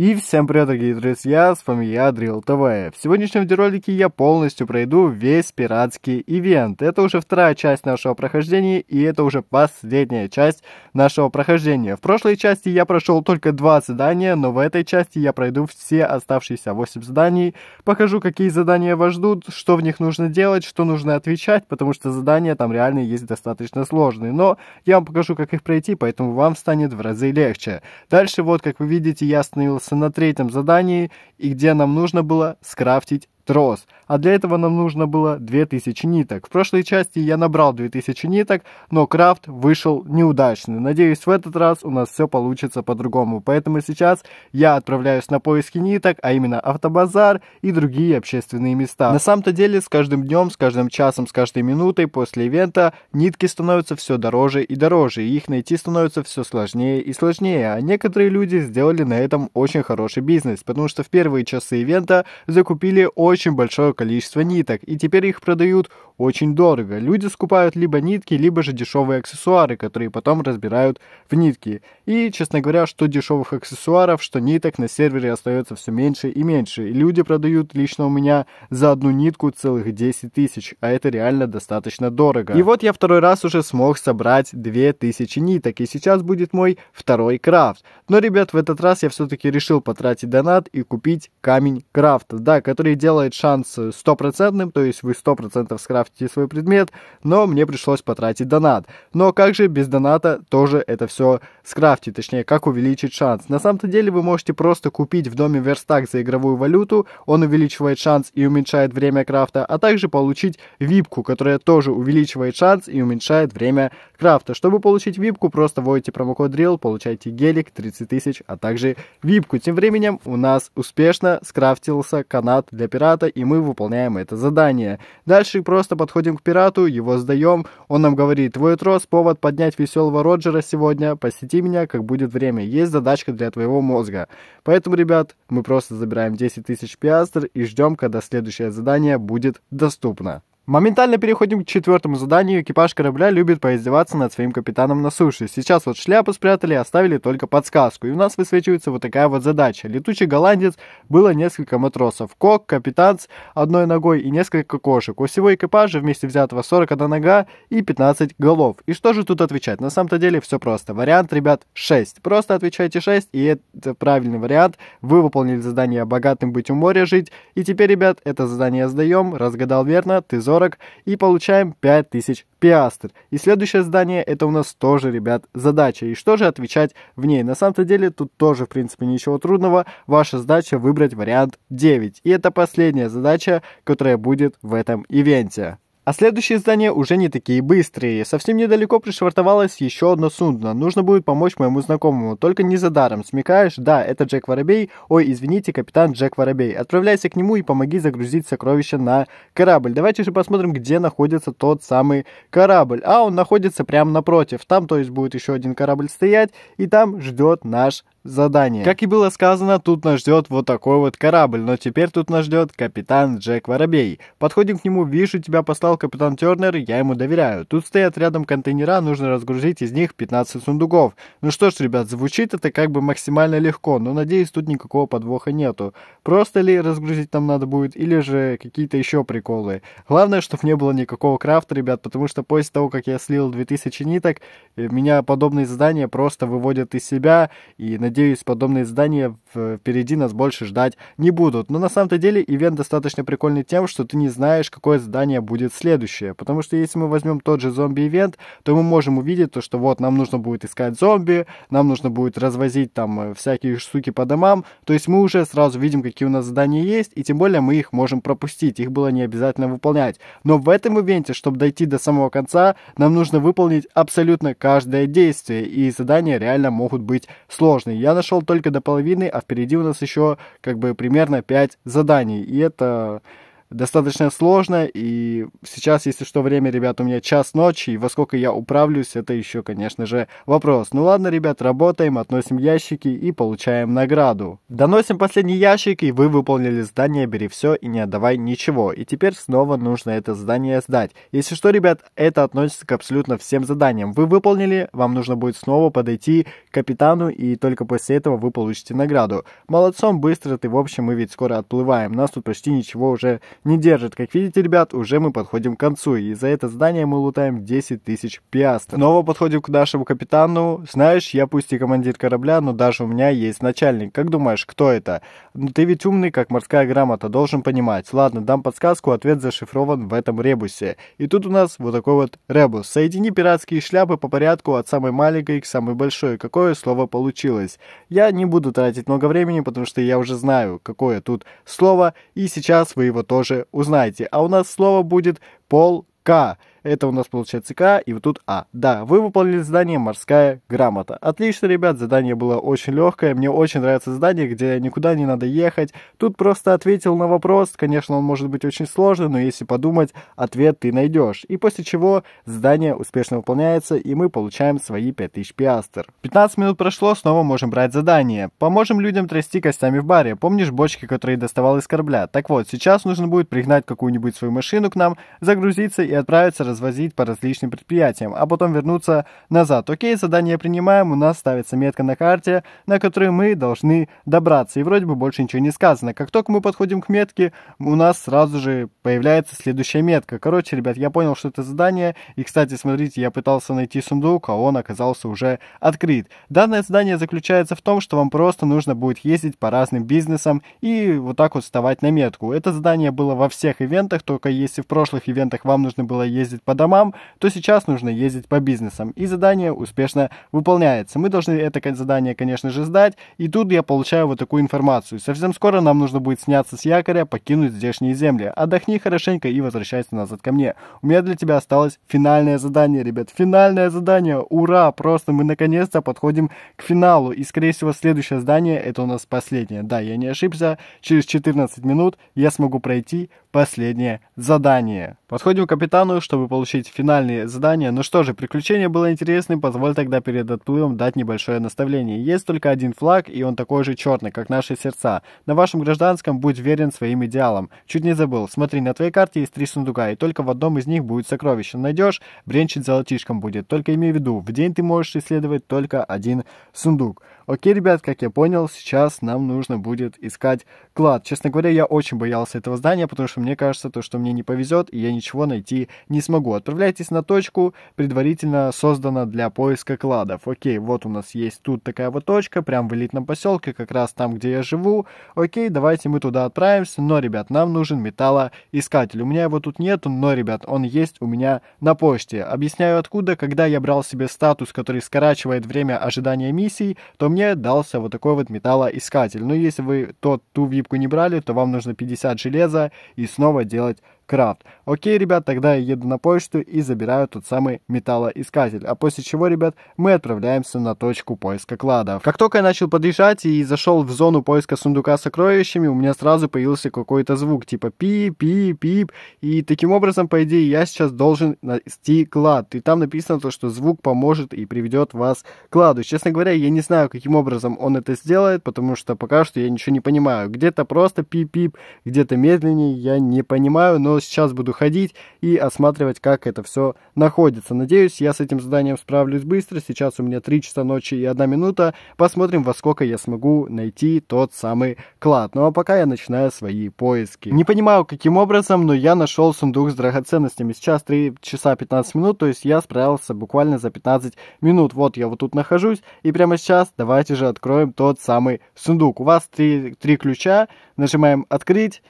И всем привет, дорогие друзья, с вами я, Дрил ТВ. В сегодняшнем видеоролике я полностью пройду весь пиратский ивент. Это уже вторая часть нашего прохождения, и это уже последняя часть нашего прохождения. В прошлой части я прошел только два задания, но в этой части я пройду все оставшиеся 8 заданий. Покажу, какие задания вас ждут, что в них нужно делать, что нужно отвечать, потому что задания там реально есть достаточно сложные. Но я вам покажу, как их пройти, поэтому вам станет в разы легче. Дальше, вот как вы видите, я остановился находится на третьем задании и где нам нужно было скрафтить трос. А для этого нам нужно было 2000 ниток. В прошлой части я набрал 2000 ниток, но крафт вышел неудачный. Надеюсь, в этот раз у нас все получится по-другому. Поэтому сейчас я отправляюсь на поиски ниток, а именно автобазар и другие общественные места. На самом-то деле, с каждым днем, с каждым часом, с каждой минутой после ивента нитки становятся все дороже и дороже, и их найти становится все сложнее и сложнее. А некоторые люди сделали на этом очень хороший бизнес, потому что в первые часы ивента закупили очень очень большое количество ниток, и теперь их продают очень дорого. Люди скупают либо нитки, либо же дешевые аксессуары, которые потом разбирают в нитки. И, честно говоря, что дешевых аксессуаров, что ниток на сервере остается все меньше и меньше. И люди продают лично у меня за одну нитку целых 10 тысяч, а это реально достаточно дорого. И вот я второй раз уже смог собрать 2000 ниток, и сейчас будет мой второй крафт. Но, ребят, в этот раз я все-таки решил потратить донат и купить камень крафта, да, который делает делает шанс стопроцентным, то есть вы 100% скрафтите свой предмет, но мне пришлось потратить донат. Но как же без доната тоже это все скрафтить, точнее, как увеличить шанс. На самом-то деле вы можете просто купить в доме верстак за игровую валюту, он увеличивает шанс и уменьшает время крафта, а также получить випку, которая тоже увеличивает шанс и уменьшает время крафта. Чтобы получить випку, просто вводите промокод DRILL, получаете гелик 30 тысяч, а также випку. Тем временем у нас успешно скрафтился канат для пиратов пирата, и мы выполняем это задание. Дальше просто подходим к пирату, его сдаем, он нам говорит, твой трос, повод поднять веселого Роджера сегодня, посети меня, как будет время, есть задачка для твоего мозга. Поэтому, ребят, мы просто забираем 10 тысяч пиастр и ждем, когда следующее задание будет доступно. Моментально переходим к четвертому заданию. Экипаж корабля любит поиздеваться над своим капитаном на суше. Сейчас вот шляпу спрятали, оставили только подсказку. И у нас высвечивается вот такая вот задача. Летучий голландец, было несколько матросов. Кок, капитан с одной ногой и несколько кошек. У всего экипажа вместе взятого 41 нога и 15 голов. И что же тут отвечать? На самом-то деле все просто. Вариант, ребят, 6. Просто отвечайте 6, и это правильный вариант. Вы выполнили задание «Богатым быть у моря жить». И теперь, ребят, это задание сдаем. Разгадал верно, ты зор 40 и получаем 5000 пиастр. И следующее задание это у нас тоже, ребят, задача. И что же отвечать в ней? На самом-то деле тут тоже, в принципе, ничего трудного. Ваша задача выбрать вариант 9. И это последняя задача, которая будет в этом ивенте. А следующие здания уже не такие быстрые. Совсем недалеко пришвартовалось еще одно судно. Нужно будет помочь моему знакомому, только не за даром. Смекаешь? Да, это Джек Воробей. Ой, извините, капитан Джек Воробей. Отправляйся к нему и помоги загрузить сокровища на корабль. Давайте же посмотрим, где находится тот самый корабль. А он находится прямо напротив. Там, то есть, будет еще один корабль стоять, и там ждет наш задание. Как и было сказано, тут нас ждет вот такой вот корабль, но теперь тут нас ждет капитан Джек Воробей. Подходим к нему, вижу, тебя послал капитан Тернер, я ему доверяю. Тут стоят рядом контейнера, нужно разгрузить из них 15 сундуков. Ну что ж, ребят, звучит это как бы максимально легко, но надеюсь, тут никакого подвоха нету. Просто ли разгрузить нам надо будет, или же какие-то еще приколы. Главное, чтобы не было никакого крафта, ребят, потому что после того, как я слил 2000 ниток, э, меня подобные задания просто выводят из себя, и надеюсь, надеюсь, подобные издания впереди нас больше ждать не будут. Но на самом-то деле ивент достаточно прикольный тем, что ты не знаешь, какое здание будет следующее. Потому что если мы возьмем тот же зомби-ивент, то мы можем увидеть то, что вот нам нужно будет искать зомби, нам нужно будет развозить там э, всякие штуки по домам. То есть мы уже сразу видим, какие у нас задания есть, и тем более мы их можем пропустить. Их было не обязательно выполнять. Но в этом ивенте, чтобы дойти до самого конца, нам нужно выполнить абсолютно каждое действие, и задания реально могут быть сложные. Я нашел только до половины, а впереди у нас еще как бы примерно 5 заданий. И это достаточно сложно, и сейчас, если что, время, ребят, у меня час ночи, и во сколько я управлюсь, это еще, конечно же, вопрос. Ну ладно, ребят, работаем, относим ящики и получаем награду. Доносим последний ящик, и вы выполнили задание «Бери все и не отдавай ничего», и теперь снова нужно это задание сдать. Если что, ребят, это относится к абсолютно всем заданиям. Вы выполнили, вам нужно будет снова подойти к капитану, и только после этого вы получите награду. Молодцом, быстро ты, в общем, мы ведь скоро отплываем, нас тут почти ничего уже не держит. Как видите, ребят, уже мы подходим к концу, и за это здание мы лутаем 10 тысяч пиастов. Снова подходим к нашему капитану. Знаешь, я пусть и командир корабля, но даже у меня есть начальник. Как думаешь, кто это? Ну ты ведь умный, как морская грамота, должен понимать. Ладно, дам подсказку, ответ зашифрован в этом ребусе. И тут у нас вот такой вот ребус. Соедини пиратские шляпы по порядку от самой маленькой к самой большой. Какое слово получилось? Я не буду тратить много времени, потому что я уже знаю, какое тут слово, и сейчас вы его тоже тоже узнаете. А у нас слово будет полка. Это у нас получается К, и вот тут А. Да, вы выполнили задание «Морская грамота». Отлично, ребят, задание было очень легкое. Мне очень нравится задание, где никуда не надо ехать. Тут просто ответил на вопрос. Конечно, он может быть очень сложный, но если подумать, ответ ты найдешь. И после чего задание успешно выполняется, и мы получаем свои 5000 пиастер. 15 минут прошло, снова можем брать задание. Поможем людям трясти костями в баре. Помнишь бочки, которые доставал из корабля? Так вот, сейчас нужно будет пригнать какую-нибудь свою машину к нам, загрузиться и отправиться раз развозить по различным предприятиям, а потом вернуться назад. Окей, задание принимаем, у нас ставится метка на карте, на которую мы должны добраться, и вроде бы больше ничего не сказано. Как только мы подходим к метке, у нас сразу же появляется следующая метка. Короче, ребят, я понял, что это задание, и, кстати, смотрите, я пытался найти сундук, а он оказался уже открыт. Данное задание заключается в том, что вам просто нужно будет ездить по разным бизнесам и вот так вот вставать на метку. Это задание было во всех ивентах, только если в прошлых ивентах вам нужно было ездить ездить по домам, то сейчас нужно ездить по бизнесам. И задание успешно выполняется. Мы должны это задание, конечно же, сдать. И тут я получаю вот такую информацию. Совсем скоро нам нужно будет сняться с якоря, покинуть здешние земли. Отдохни хорошенько и возвращайся назад ко мне. У меня для тебя осталось финальное задание, ребят. Финальное задание. Ура! Просто мы наконец-то подходим к финалу. И, скорее всего, следующее задание это у нас последнее. Да, я не ошибся. Через 14 минут я смогу пройти последнее задание. Подходим к капитану, чтобы получить финальные задания. Ну что же, приключение было интересным, позволь тогда перед отплывом дать небольшое наставление. Есть только один флаг, и он такой же черный, как наши сердца. На вашем гражданском будь верен своим идеалам. Чуть не забыл, смотри, на твоей карте есть три сундука, и только в одном из них будет сокровище. Найдешь, бренчить золотишком будет. Только имей в виду, в день ты можешь исследовать только один сундук. Окей, ребят, как я понял, сейчас нам нужно будет искать клад. Честно говоря, я очень боялся этого здания, потому что мне кажется, то, что мне не повезет, и я ничего найти не смогу. Отправляйтесь на точку, предварительно создана для поиска кладов. Окей, вот у нас есть тут такая вот точка, прям в элитном поселке, как раз там, где я живу. Окей, давайте мы туда отправимся, но, ребят, нам нужен металлоискатель. У меня его тут нет, но, ребят, он есть у меня на почте. Объясняю откуда, когда я брал себе статус, который скорачивает время ожидания миссий, то мне мне дался вот такой вот металлоискатель. Но ну, если вы тот, ту випку не брали, то вам нужно 50 железа и снова делать крафт. Окей, ребят, тогда я еду на почту и забираю тот самый металлоискатель. А после чего, ребят, мы отправляемся на точку поиска кладов. Как только я начал подъезжать и зашел в зону поиска сундука с сокровищами, у меня сразу появился какой-то звук, типа пип-пип-пип. И таким образом, по идее, я сейчас должен найти клад. И там написано то, что звук поможет и приведет вас к кладу. Честно говоря, я не знаю, каким образом он это сделает, потому что пока что я ничего не понимаю. Где-то просто пип-пип, где-то медленнее, я не понимаю, но пожалуй, сейчас буду ходить и осматривать, как это все находится. Надеюсь, я с этим заданием справлюсь быстро. Сейчас у меня 3 часа ночи и 1 минута. Посмотрим, во сколько я смогу найти тот самый клад. Ну а пока я начинаю свои поиски. Не понимаю, каким образом, но я нашел сундук с драгоценностями. Сейчас 3 часа 15 минут, то есть я справился буквально за 15 минут. Вот я вот тут нахожусь. И прямо сейчас давайте же откроем тот самый сундук. У вас три, три ключа. Нажимаем «Открыть».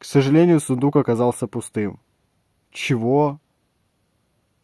К сожалению, сундук оказался пустым. Чего?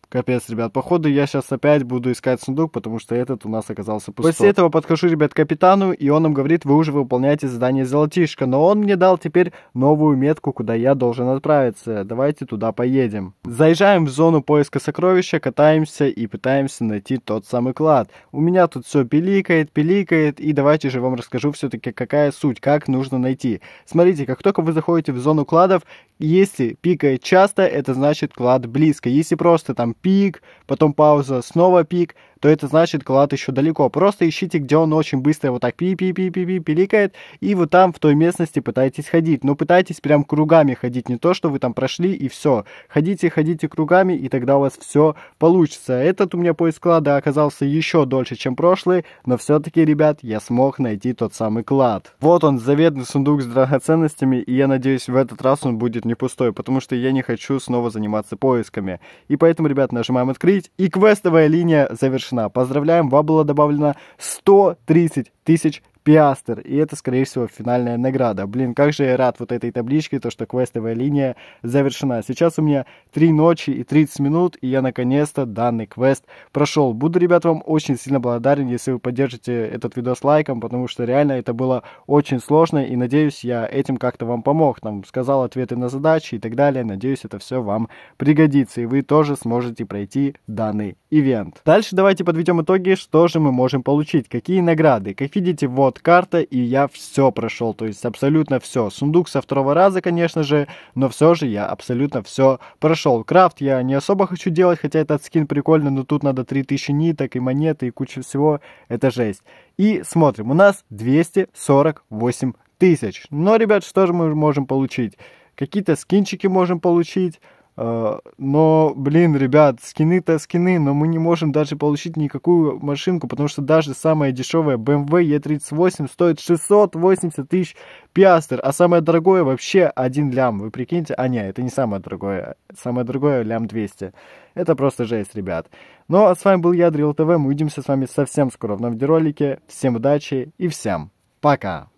Капец, ребят, походу я сейчас опять буду искать сундук, потому что этот у нас оказался пустой. После этого подхожу, ребят, к капитану, и он нам говорит, вы уже выполняете задание золотишко, но он мне дал теперь новую метку, куда я должен отправиться. Давайте туда поедем. Заезжаем в зону поиска сокровища, катаемся и пытаемся найти тот самый клад. У меня тут все пиликает, пиликает, и давайте же вам расскажу все-таки, какая суть, как нужно найти. Смотрите, как только вы заходите в зону кладов, если пикает часто, это значит клад близко. Если просто там пик, потом пауза, снова пик, то это значит клад еще далеко. Просто ищите, где он очень быстро вот так пи-пи-пи-пи-пи пиликает, и вот там в той местности пытаетесь ходить. Но пытайтесь прям кругами ходить, не то, что вы там прошли и все. Ходите, ходите кругами, и тогда у вас все получится. Этот у меня поиск клада оказался еще дольше, чем прошлый, но все-таки, ребят, я смог найти тот самый клад. Вот он, заветный сундук с драгоценностями, и я надеюсь, в этот раз он будет не пустой, потому что я не хочу снова заниматься поисками. И поэтому, ребят, нажимаем открыть, и квестовая линия завершена завершена. Поздравляем, вам было добавлено 130 тысяч Пиастер. И это, скорее всего, финальная награда. Блин, как же я рад вот этой табличке, то, что квестовая линия завершена. Сейчас у меня 3 ночи и 30 минут, и я наконец-то данный квест прошел. Буду, ребят, вам очень сильно благодарен, если вы поддержите этот видос лайком, потому что реально это было очень сложно, и надеюсь, я этим как-то вам помог. Там сказал ответы на задачи и так далее. Надеюсь, это все вам пригодится, и вы тоже сможете пройти данный ивент. Дальше давайте подведем итоги, что же мы можем получить, какие награды. Как видите, вот вот карта, и я все прошел, то есть абсолютно все. Сундук со второго раза, конечно же, но все же я абсолютно все прошел. Крафт я не особо хочу делать, хотя этот скин прикольный, но тут надо 3000 ниток и монеты и куча всего, это жесть. И смотрим, у нас 248 тысяч. Но, ребят, что же мы можем получить? Какие-то скинчики можем получить, Э, но, блин, ребят, скины-то скины, но мы не можем даже получить никакую машинку, потому что даже самая дешевая BMW E38 эм стоит 680 тысяч пиастер, а самое дорогое вообще 1 лям. Вы прикиньте, а не, это не самое дорогое, самое дорогое лям 200. Это просто жесть, ребят. Ну, а с вами был я, Дрил ТВ, мы увидимся с вами совсем скоро в новом ролике. Всем удачи и всем пока!